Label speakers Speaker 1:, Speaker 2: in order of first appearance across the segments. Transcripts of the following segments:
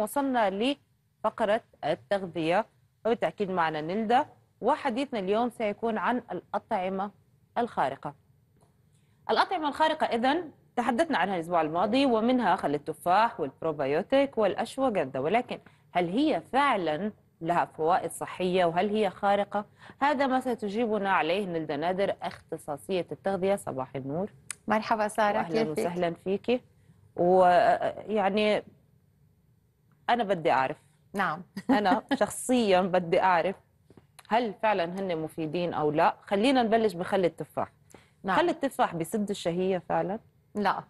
Speaker 1: وصلنا لفقرة التغذية وبالتأكيد معنا نلدا وحديثنا اليوم سيكون عن الأطعمة الخارقة الأطعمة الخارقة إذا تحدثنا عنها الأسبوع الماضي ومنها خل التفاح والبروبيوتيك والأشواجندا ولكن هل هي فعلا لها فوائد صحية وهل هي خارقة؟ هذا ما ستجيبنا عليه نلدا نادر اختصاصية التغذية صباح النور مرحبا سارة كيفك؟ أهلا وسهلا فيكي ويعني انا بدي اعرف نعم انا شخصيا بدي اعرف هل فعلا هن مفيدين او لا خلينا نبلش بخل التفاح نعم. خل التفاح بسد الشهيه
Speaker 2: فعلا لا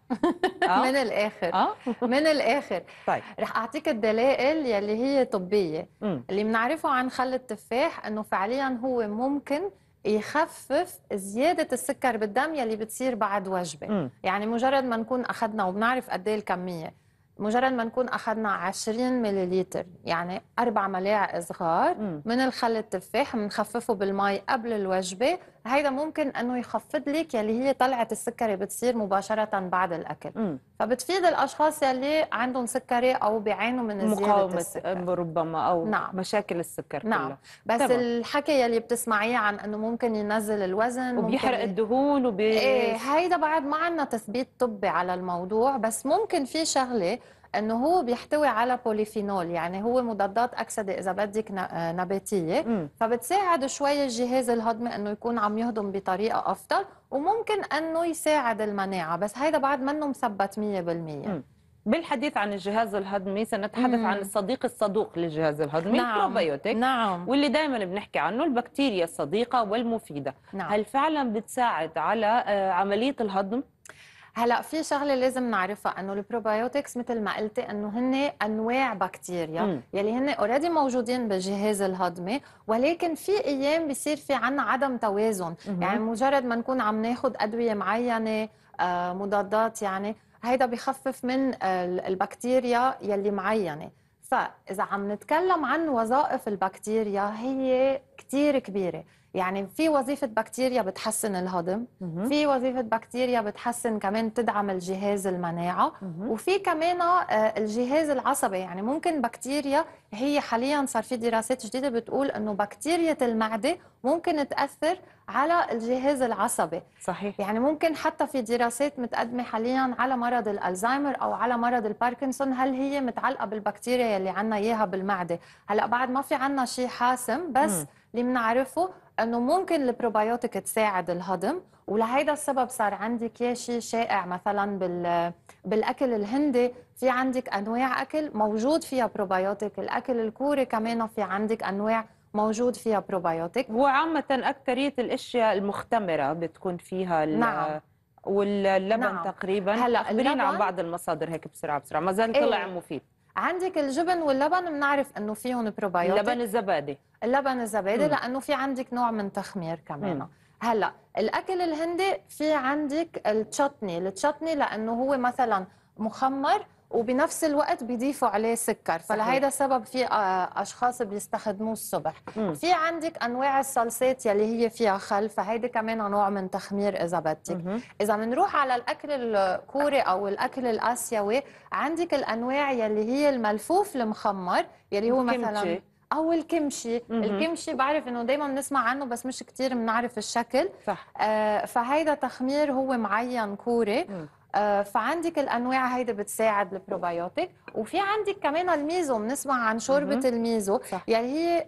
Speaker 2: آه؟ من الاخر آه؟ من الاخر طيب رح اعطيك الدلائل يلي هي طبيه م. اللي بنعرفه عن خل التفاح انه فعليا هو ممكن يخفف زيادة السكر بالدم يلي بتصير بعد وجبة م. يعني مجرد ما نكون أخذنا وبنعرف قد إيه الكمية مجرد ما نكون اخذنا 20 مليلتر يعني اربع ملاعق صغار من الخل التفاح بنخففه بالماء قبل الوجبه هيدا ممكن انه يخفض لك يلي هي طلعه السكري بتصير مباشره بعد الاكل مم. فبتفيد الاشخاص يلي عندهم سكري او بيعانوا من مقاومه
Speaker 1: السكر. ربما او نعم. مشاكل السكر نعم كله. بس طبعا.
Speaker 2: الحكي يلي بتسمعيه عن انه ممكن ينزل الوزن وبيحرق ممكن... الدهون وبي ايه هيدا بعد ما عندنا تثبيت طبي على الموضوع بس ممكن في شغله انه هو بيحتوي على بوليفينول يعني هو مضادات اكسده اذا بدك آه، نباتيه مم. فبتساعد شوي الجهاز الهضمي انه يكون عم يهضم بطريقه افضل وممكن انه يساعد المناعه بس هيدا بعد منه مثبت 100% مم.
Speaker 1: بالحديث عن الجهاز الهضمي سنتحدث مم. عن الصديق الصدوق للجهاز الهضمي نعم. البروبيوتيك نعم. واللي دائما بنحكي عنه البكتيريا
Speaker 2: الصديقه والمفيده نعم. هل فعلا بتساعد على آه، عمليه الهضم هلا في شغله لازم نعرفها انه البروبايوتكس مثل ما قلتي انه هن انواع بكتيريا مم. يلي هن اوريدي موجودين بالجهاز الهضمي ولكن في ايام بصير في عنا عدم توازن مم. يعني مجرد ما نكون عم ناخذ ادويه معينه آه، مضادات يعني هيدا بخفف من البكتيريا يلي معينه فاذا عم نتكلم عن وظائف البكتيريا هي كثير كبيره يعني في وظيفه بكتيريا بتحسن الهضم في وظيفه بكتيريا بتحسن كمان تدعم الجهاز المناعه وفي كمان آه، الجهاز العصبي يعني ممكن بكتيريا هي حاليا صار في دراسات جديده بتقول انه بكتيريا المعده ممكن تاثر على الجهاز العصبي صحيح يعني ممكن حتى في دراسات متقدمه حاليا على مرض الالزهايمر او على مرض الباركنسون هل هي متعلقه بالبكتيريا اللي عنا اياها بالمعده هلا بعد ما في عنا شيء حاسم بس اللي بنعرفه انه ممكن البروبايوتيك تساعد الهضم ولهيدا السبب صار عندك يا شيء شائع مثلا بال بالاكل الهندي في عندك انواع اكل موجود فيها بروبايوتيك الاكل الكوري كمان في عندك انواع موجود فيها بروبايوتيك وعامه
Speaker 1: اكثريه الاشياء المختمره بتكون فيها نعم واللبن نعم. تقريبا هلا اللبن عن بعض المصادر هيك بسرعه بسرعه ما زال طلع إيه؟ مفيد
Speaker 2: عندك الجبن واللبن بنعرف انه فيهم بروبايوتيك اللبن الزبادي اللبن الزبادي لانه في عندك نوع من تخمير كمان هلا الاكل الهندي في عندك التشاتني التشاتني لانه هو مثلا مخمر وبنفس الوقت بيضيفوا عليه سكر فلهيدا السبب في آه، اشخاص بيستخدموه الصبح مم. في عندك انواع الصلصات يلي هي فيها خل فهيدي كمان نوع من تخمير اذا بدك اذا بنروح على الاكل الكوري او الاكل الاسيوي عندك الانواع يلي هي الملفوف المخمر يلي هو مثلا او الكمشي مم. الكمشي بعرف انه دايما بنسمع عنه بس مش كتير بنعرف الشكل صح. آه فهيدا تخمير هو معين كوري مم. آه، فعندك الانواع هيدي بتساعد البروبايوتيك وفي عندك كمان الميزو بنسمع عن شوربه الميزو صح. يلي يعني هي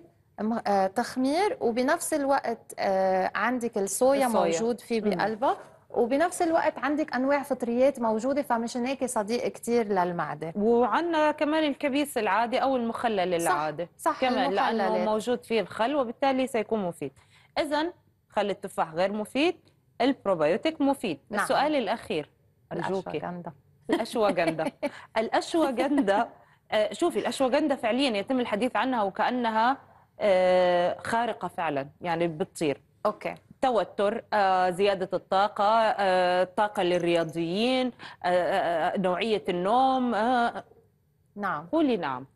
Speaker 2: آه، تخمير وبنفس الوقت آه، عندك الصويا, موجود فيه بقلبها وبنفس الوقت عندك انواع فطريات موجوده فمشان هيك صديق كثير للمعده وعندنا كمان الكبيس
Speaker 1: العادي او المخلل العادي صح, صح كمان لانه موجود فيه الخل وبالتالي سيكون مفيد اذا خل التفاح غير مفيد البروبايوتيك مفيد نعم. السؤال الاخير
Speaker 2: الاشواغندا
Speaker 1: الاشواغندا الاشواغندا آه، شوفي الاشواغندا فعليا يتم الحديث عنها وكأنها آه، خارقة فعلا يعني بتصير أوكي توتر آه، زيادة الطاقة الطاقة للرياضيين
Speaker 2: نوعية النوم نعم قولي نعم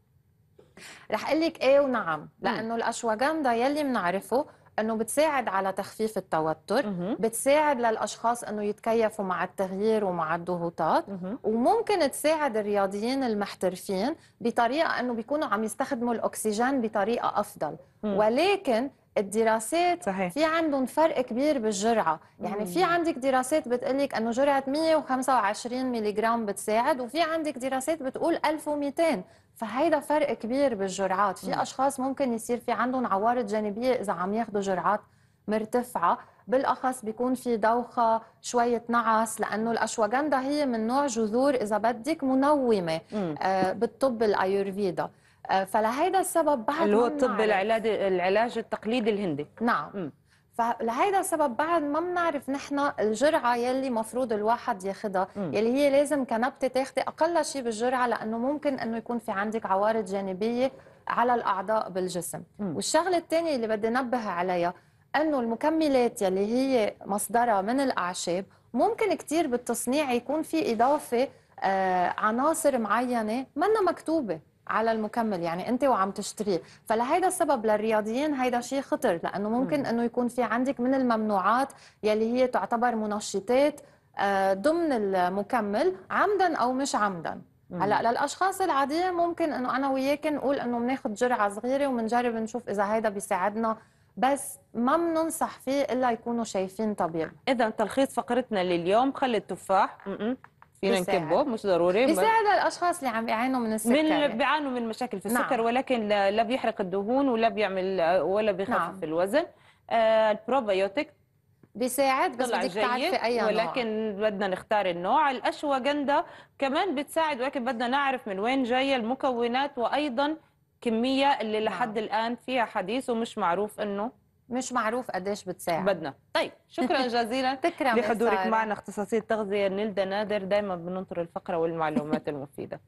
Speaker 2: رح اقول لك ايه ونعم لانه الاشواغندا يلي بنعرفه انه بتساعد على تخفيف التوتر بتساعد للاشخاص انه يتكيفوا مع التغيير ومع الضغوطات وممكن تساعد الرياضيين المحترفين بطريقه انه بيكونوا عم يستخدموا الاكسجين بطريقه افضل ولكن الدراسات صحيح. في عندهم فرق كبير بالجرعه يعني مم. في عندك دراسات بتقلك انه جرعه 125 جرام بتساعد وفي عندك دراسات بتقول 1200 فهيدا فرق كبير بالجرعات في اشخاص ممكن يصير في عندهم عوارض جانبيه اذا عم ياخذوا جرعات مرتفعه بالاخص بيكون في دوخه شويه نعاس لانه الاشواغندا هي من نوع جذور اذا بدك منومه آه بالطب الايورفيدا آه فلهيدا السبب بعد اللي هو الطب العلاج
Speaker 1: العلاج التقليدي الهندي نعم م.
Speaker 2: فلهيدا السبب بعد ما بنعرف نحن الجرعه يلي مفروض الواحد ياخذها يلي هي لازم كنبته تاخذي اقل شيء بالجرعه لانه ممكن انه يكون في عندك عوارض جانبيه على الاعضاء بالجسم والشغله الثانيه اللي بدي نبه عليها انه المكملات يلي هي مصدرها من الاعشاب ممكن كثير بالتصنيع يكون في اضافه آه عناصر معينه منا مكتوبه على المكمل يعني انت وعم تشتريه فلهيدا السبب للرياضيين هيدا شيء خطر لانه ممكن انه يكون في عندك من الممنوعات يلي هي تعتبر منشطات آه، ضمن المكمل عمدا او مش عمدا هلا للاشخاص العاديه ممكن انه انا وياك نقول انه بناخذ جرعه صغيره وبنجرب نشوف اذا هيدا بيساعدنا بس ما بننصح فيه الا يكونوا شايفين طبيب
Speaker 1: اذا تلخيص فقرتنا لليوم خلي التفاح
Speaker 2: م -م. فينا نكبه
Speaker 1: مش ضروري بيساعد
Speaker 2: الاشخاص اللي عم بيعانوا من السكر من اللي بيعانوا من
Speaker 1: مشاكل في السكر نعم. ولكن لا بيحرق الدهون ولا بيعمل ولا بيخفف نعم. الوزن آه البروبيوتيك بيساعد بس بدك تعرفي اي نوع ولكن بدنا نختار النوع الاشواجندا كمان بتساعد ولكن بدنا نعرف من وين جايه المكونات وايضا كميه اللي لحد نعم. الان فيها حديث ومش معروف انه مش معروف قديش بتساعد بدنا طيب شكرا جزيلا تكرم لحضورك معنا اختصاصيه التغذيه نيلدا نادر دائما بننطر الفقره والمعلومات المفيده